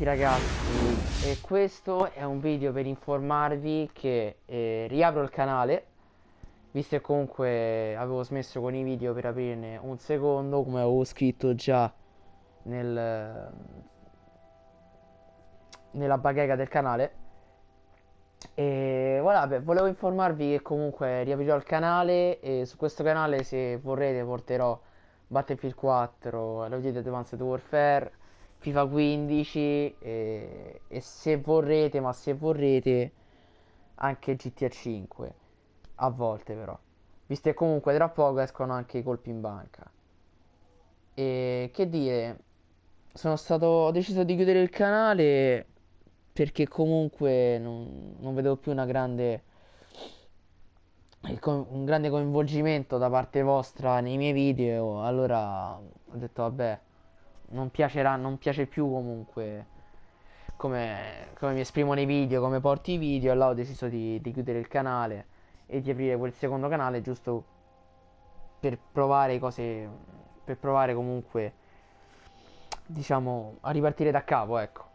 tutti ragazzi e questo è un video per informarvi che eh, riapro il canale visto che comunque avevo smesso con i video per aprirne un secondo come avevo scritto già nel, nella baghega del canale e voilà beh, volevo informarvi che comunque riaprirò il canale e su questo canale se vorrete porterò Battlefield 4 lo vedete Advanced Warfare FIFA 15 e, e se vorrete, ma se vorrete anche GTA 5 a volte però visto che comunque tra poco escono anche i colpi in banca e che dire sono stato ho deciso di chiudere il canale perché comunque non, non vedevo più una grande un grande coinvolgimento da parte vostra nei miei video allora ho detto vabbè non piacerà, non piace più comunque come, come mi esprimo nei video, come porti i video, allora ho deciso di, di chiudere il canale e di aprire quel secondo canale giusto per provare cose, per provare comunque, diciamo, a ripartire da capo, ecco.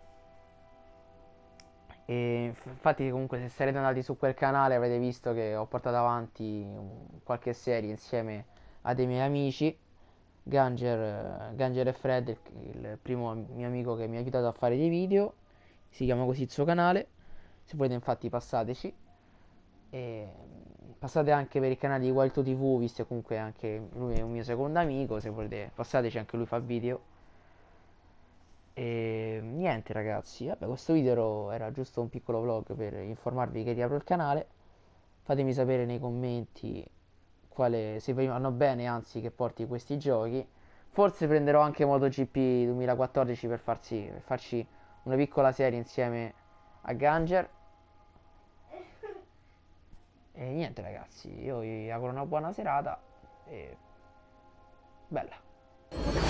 E infatti comunque se sarete andati su quel canale avrete visto che ho portato avanti qualche serie insieme a dei miei amici Ganger, Ganger e Fred, il, il primo mio amico che mi ha aiutato a fare dei video, si chiama così il suo canale, se volete infatti passateci. E passate anche per il canale di Walto TV, visto che comunque anche lui è un mio secondo amico, se volete passateci, anche lui fa video. E niente ragazzi, vabbè questo video era giusto un piccolo vlog per informarvi che riapro il canale. Fatemi sapere nei commenti quale se vanno bene anzi che porti questi giochi. Forse prenderò anche MotoGP 2014 per, farsi, per farci una piccola serie insieme a Ganger. E niente ragazzi, io vi auguro una buona serata e bella.